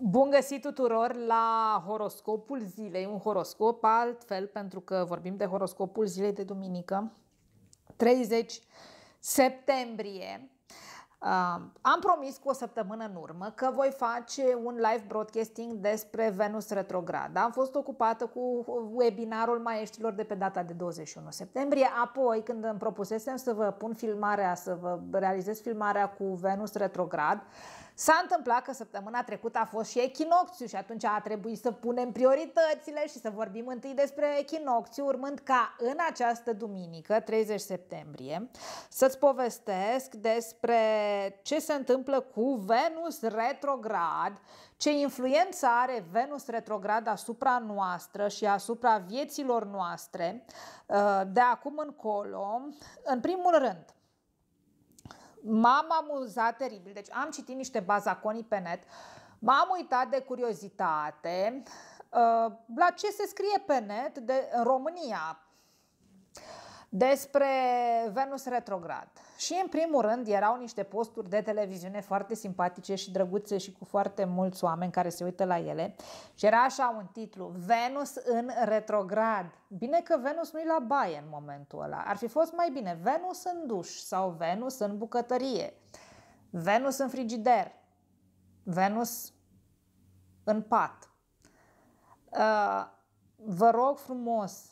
Bun găsit tuturor la horoscopul zilei, un horoscop altfel pentru că vorbim de horoscopul zilei de duminică, 30 septembrie. Uh, am promis cu o săptămână în urmă că voi face un live broadcasting despre Venus retrograd. Am fost ocupată cu webinarul maestrilor de pe data de 21 septembrie. Apoi, când îmi propusesem să vă pun filmarea, să vă realizez filmarea cu Venus retrograd, uh, S-a întâmplat că săptămâna trecută a fost și echinocțiu și atunci a trebuit să punem prioritățile și să vorbim întâi despre echinocțiu, urmând ca în această duminică, 30 septembrie, să-ți povestesc despre ce se întâmplă cu Venus retrograd, ce influență are Venus retrograd asupra noastră și asupra vieților noastre uh, de acum încolo. În primul rând, M-am amuzat teribil. Deci am citit niște bazaconii pe net. M-am uitat de curiozitate uh, la ce se scrie pe net de în România despre Venus retrograd. Și în primul rând erau niște posturi de televiziune foarte simpatice și drăguțe și cu foarte mulți oameni care se uită la ele. Și era așa un titlu, Venus în retrograd. Bine că Venus nu-i la baie în momentul ăla. Ar fi fost mai bine Venus în duș sau Venus în bucătărie, Venus în frigider, Venus în pat. Uh, vă rog frumos,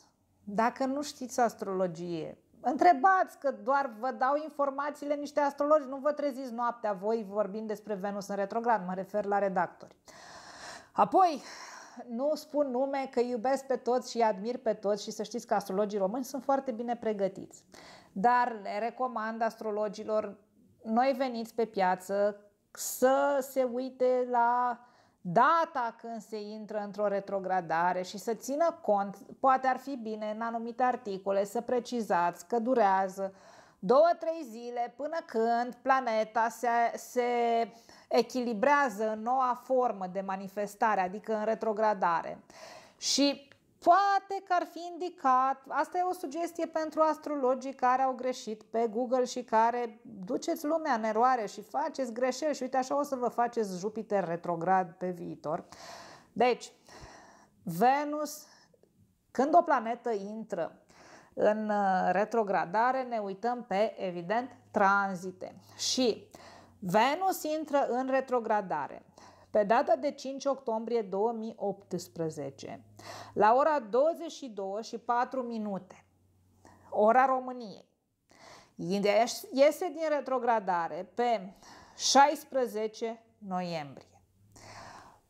dacă nu știți astrologie, Întrebați că doar vă dau informațiile niște astrologi, nu vă treziți noaptea voi vorbind despre Venus în retrograd, mă refer la redactori. Apoi, nu spun nume că iubesc pe toți și admir pe toți și să știți că astrologii români sunt foarte bine pregătiți. Dar le recomand astrologilor, noi veniți pe piață să se uite la data când se intră într-o retrogradare și să țină cont, poate ar fi bine în anumite articole să precizați că durează două, trei zile până când planeta se, se echilibrează în noua formă de manifestare, adică în retrogradare. Și Poate că ar fi indicat, asta e o sugestie pentru astrologii care au greșit pe Google și care duceți lumea în eroare și faceți greșeli și uite așa o să vă faceți Jupiter retrograd pe viitor. Deci, Venus, când o planetă intră în uh, retrogradare, ne uităm pe, evident, tranzite. Și Venus intră în retrogradare. Pe data de 5 octombrie 2018, la ora 22 și 4 minute, ora României, iese din retrogradare pe 16 noiembrie.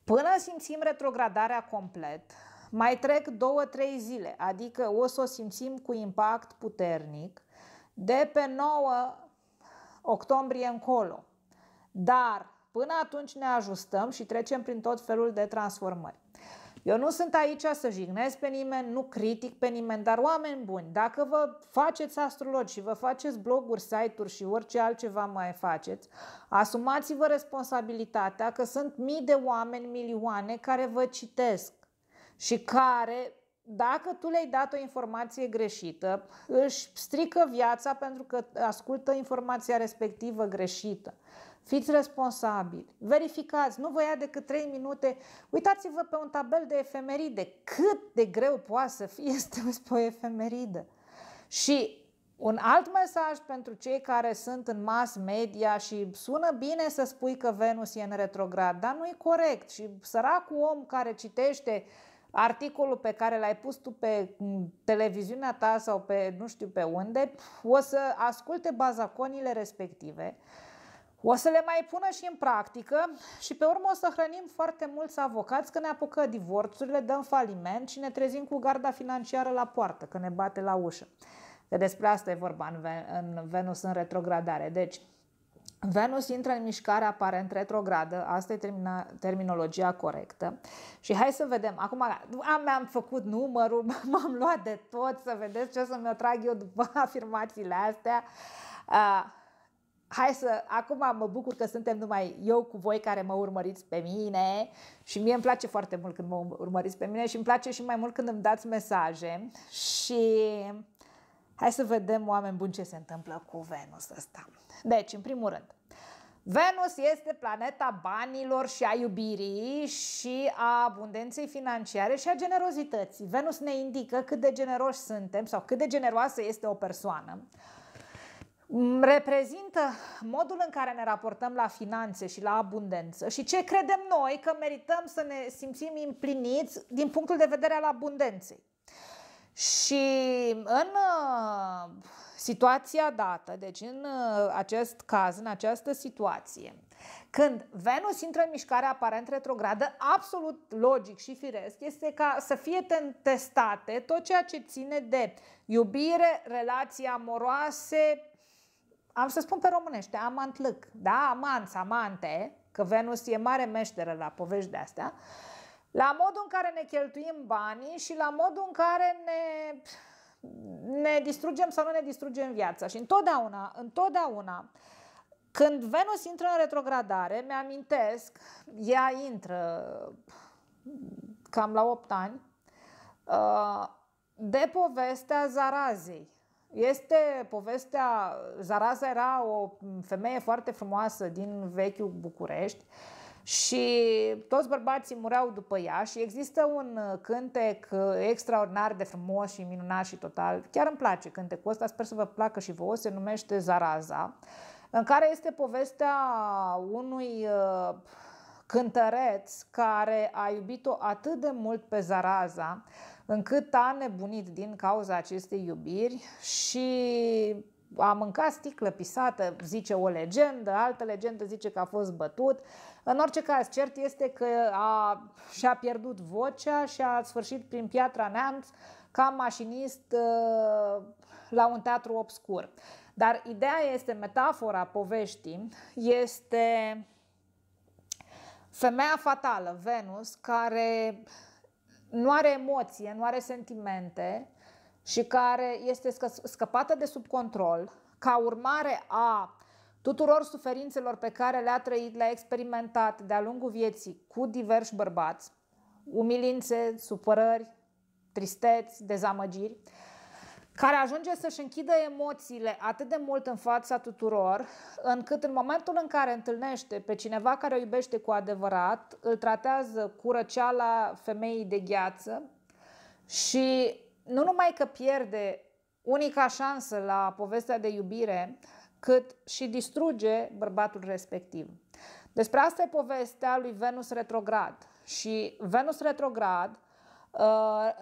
Până simțim retrogradarea complet, mai trec 2-3 zile, adică o să o simțim cu impact puternic de pe 9 octombrie încolo. Dar Până atunci ne ajustăm și trecem prin tot felul de transformări. Eu nu sunt aici să jignez pe nimeni, nu critic pe nimeni, dar oameni buni, dacă vă faceți astrologi și vă faceți bloguri, site-uri și orice altceva mai faceți, asumați-vă responsabilitatea că sunt mii de oameni, milioane care vă citesc și care dacă tu le-ai dat o informație greșită, își strică viața pentru că ascultă informația respectivă greșită. Fiți responsabili, verificați, nu vă ia decât 3 minute. Uitați-vă pe un tabel de efemeride, cât de greu poate să fie este pe o efemeridă. Și un alt mesaj pentru cei care sunt în mass media și sună bine să spui că Venus e în retrograd, dar nu e corect și săracul om care citește articolul pe care l-ai pus tu pe televiziunea ta sau pe nu știu pe unde, o să asculte bazaconile respective o să le mai pună și în practică și pe urmă o să hrănim foarte mulți avocați că ne apucă divorțurile, dăm faliment și ne trezim cu garda financiară la poartă, că ne bate la ușă. Că despre asta e vorba în, Venus în retrogradare. Deci, Venus intră în mișcare aparent retrogradă, asta e termina, terminologia corectă. Și hai să vedem, acum am, mi-am făcut numărul, m-am luat de tot, să vedeți ce să-mi trag eu după afirmațiile astea. Uh, hai să, acum mă bucur că suntem numai eu cu voi care mă urmăriți pe mine și mie îmi place foarte mult când mă urmăriți pe mine și îmi place și mai mult când îmi dați mesaje și hai să vedem oameni buni ce se întâmplă cu Venus ăsta. Deci, în primul rând, Venus este planeta banilor și a iubirii și a abundenței financiare și a generozității. Venus ne indică cât de generoși suntem sau cât de generoasă este o persoană reprezintă modul în care ne raportăm la finanțe și la abundență și ce credem noi că merităm să ne simțim împliniți din punctul de vedere al abundenței. Și în uh, situația dată, deci în uh, acest caz, în această situație, când Venus intră în mișcare aparent retrogradă, absolut logic și firesc este ca să fie testate tot ceea ce ține de iubire, relații amoroase, am să spun pe românește, amantlâc, da? amant, amante, că Venus e mare meșteră la povești de astea, la modul în care ne cheltuim banii și la modul în care ne, ne distrugem sau nu ne distrugem viața. Și întotdeauna, întotdeauna, când Venus intră în retrogradare, mi-amintesc, ea intră cam la 8 ani, uh, de povestea zarazei este povestea, Zaraza era o femeie foarte frumoasă din vechiul București și toți bărbații mureau după ea și există un cântec extraordinar de frumos și minunat și total. Chiar îmi place cântecul ăsta, sper să vă placă și vouă, se numește Zaraza, în care este povestea unui uh, cântăreț care a iubit-o atât de mult pe Zaraza încât a nebunit din cauza acestei iubiri și a mâncat sticlă pisată, zice o legendă, altă legendă zice că a fost bătut. În orice caz, cert este că a, și-a pierdut vocea și a sfârșit prin Piatra Neamț ca mașinist ă, la un teatru obscur. Dar ideea este, metafora poveștii este femeia fatală, Venus, care nu are emoție, nu are sentimente și care este scăpată de sub control, ca urmare a tuturor suferințelor pe care le-a trăit, le-a experimentat de-a lungul vieții cu diversi bărbați, umilințe, supărări, tristeți, dezamăgiri, care ajunge să-și închidă emoțiile atât de mult în fața tuturor, încât în momentul în care întâlnește pe cineva care o iubește cu adevărat, îl tratează cu răceala femeii de gheață și nu numai că pierde unica șansă la povestea de iubire, cât și distruge bărbatul respectiv. Despre asta e povestea lui Venus retrograd. Și Venus retrograd Uh,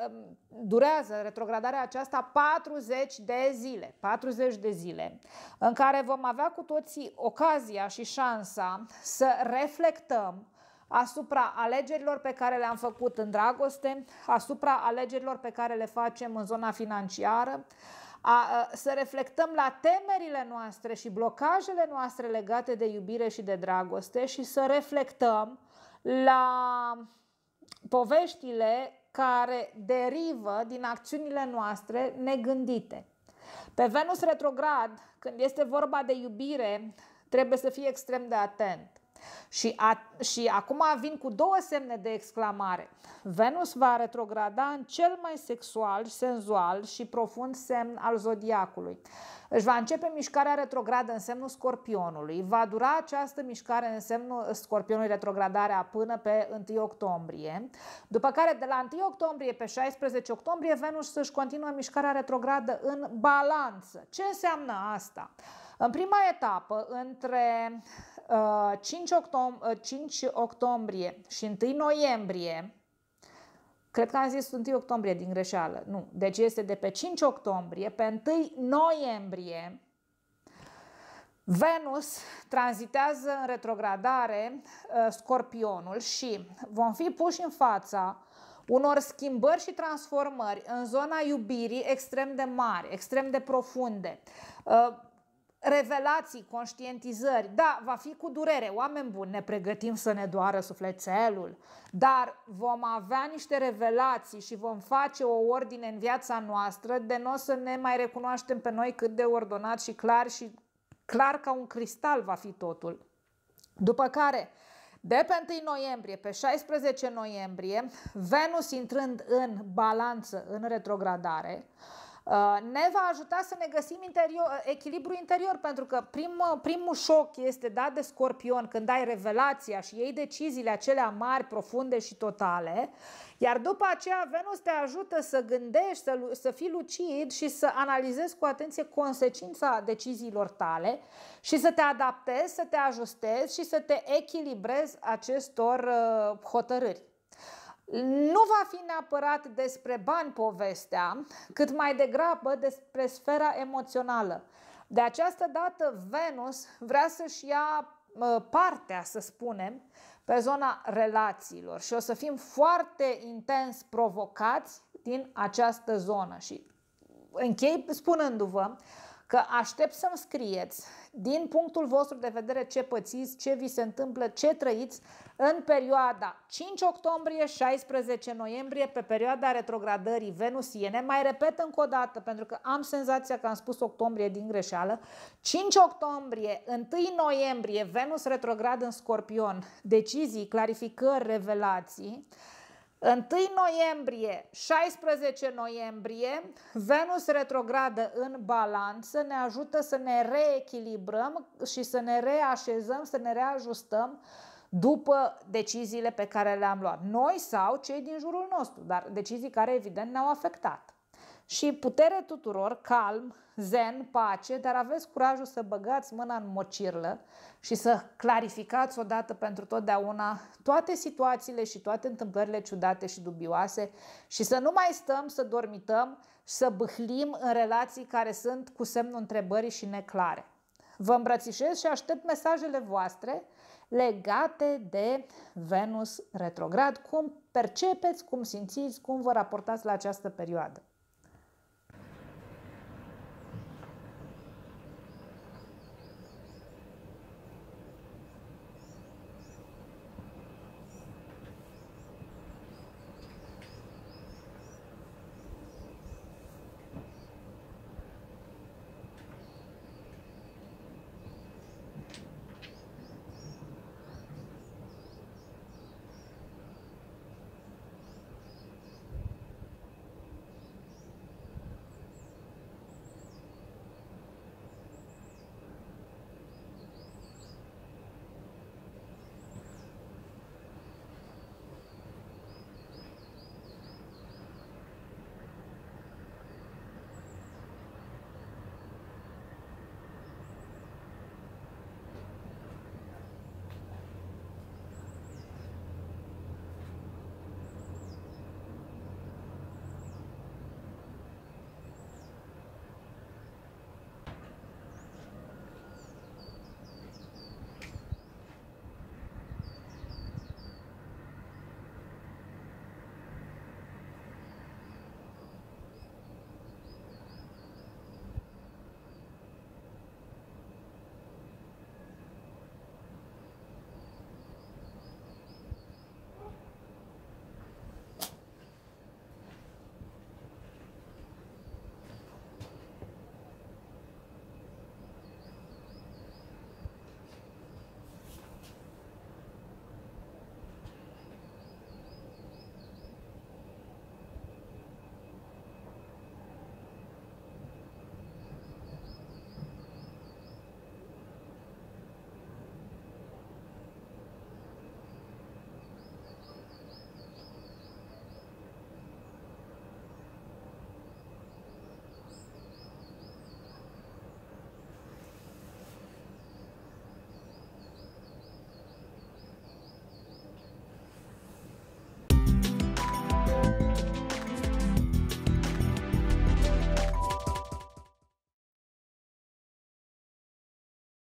um, durează retrogradarea aceasta 40 de zile, 40 de zile, în care vom avea cu toții ocazia și șansa să reflectăm asupra alegerilor pe care le-am făcut în dragoste, asupra alegerilor pe care le facem în zona financiară, a, uh, să reflectăm la temerile noastre și blocajele noastre legate de iubire și de dragoste și să reflectăm la poveștile care derivă din acțiunile noastre negândite. Pe Venus retrograd, când este vorba de iubire, trebuie să fii extrem de atent. Și, a, și acum vin cu două semne de exclamare. Venus va retrograda în cel mai sexual, senzual și profund semn al zodiacului. Își va începe mișcarea retrogradă în semnul scorpionului. Va dura această mișcare în semnul scorpionului retrogradarea până pe 1 octombrie. După care de la 1 octombrie pe 16 octombrie Venus își continuă mișcarea retrogradă în balanță. Ce înseamnă asta? În prima etapă, între 5, uh, octom- 5 uh, octombrie și 1 noiembrie, cred că am zis 1 octombrie din greșeală, nu, deci este de pe 5 octombrie pe 1 noiembrie, Venus tranzitează în retrogradare uh, scorpionul și vom fi puși în fața unor schimbări și transformări în zona iubirii extrem de mari, extrem de profunde revelații, conștientizări. Da, va fi cu durere. Oameni buni, ne pregătim să ne doară sufletelul, dar vom avea niște revelații și vom face o ordine în viața noastră de noi să ne mai recunoaștem pe noi cât de ordonat și clar și clar ca un cristal va fi totul. După care, de pe 1 noiembrie, pe 16 noiembrie, Venus intrând în balanță, în retrogradare, Uh, ne va ajuta să ne găsim interior, uh, echilibru interior, pentru că prim, uh, primul șoc este dat de scorpion când ai revelația și iei deciziile acelea mari, profunde și totale, iar după aceea Venus te ajută să gândești, să, să fii lucid și să analizezi cu atenție consecința deciziilor tale și să te adaptezi, să te ajustezi și să te echilibrezi acestor hotărâri. Nu va fi neapărat despre bani povestea, cât mai degrabă despre sfera emoțională. De această dată, Venus vrea să-și ia partea, să spunem, pe zona relațiilor și o să fim foarte intens provocați din această zonă. Și închei spunându-vă că aștept să-mi scrieți din punctul vostru de vedere ce pățiți, ce vi se întâmplă, ce trăiți în perioada 5 octombrie-16 noiembrie, pe perioada retrogradării venusiene. Mai repet încă o dată, pentru că am senzația că am spus octombrie din greșeală. 5 octombrie, 1 noiembrie, Venus retrograd în scorpion, decizii, clarificări, revelații. 1 noiembrie, 16 noiembrie, Venus retrogradă în balanță ne ajută să ne reechilibrăm și să ne reașezăm, să ne reajustăm după deciziile pe care le-am luat. Noi sau cei din jurul nostru, dar decizii care evident ne-au afectat. Și putere tuturor, calm, zen, pace, dar aveți curajul să băgați mâna în mocirlă și să clarificați odată pentru totdeauna toate situațiile și toate întâmplările ciudate și dubioase și să nu mai stăm să dormităm și să bâhlim în relații care sunt cu semnul întrebării și neclare. Vă îmbrățișez și aștept mesajele voastre legate de Venus retrograd, cum percepeți, cum simțiți, cum vă raportați la această perioadă.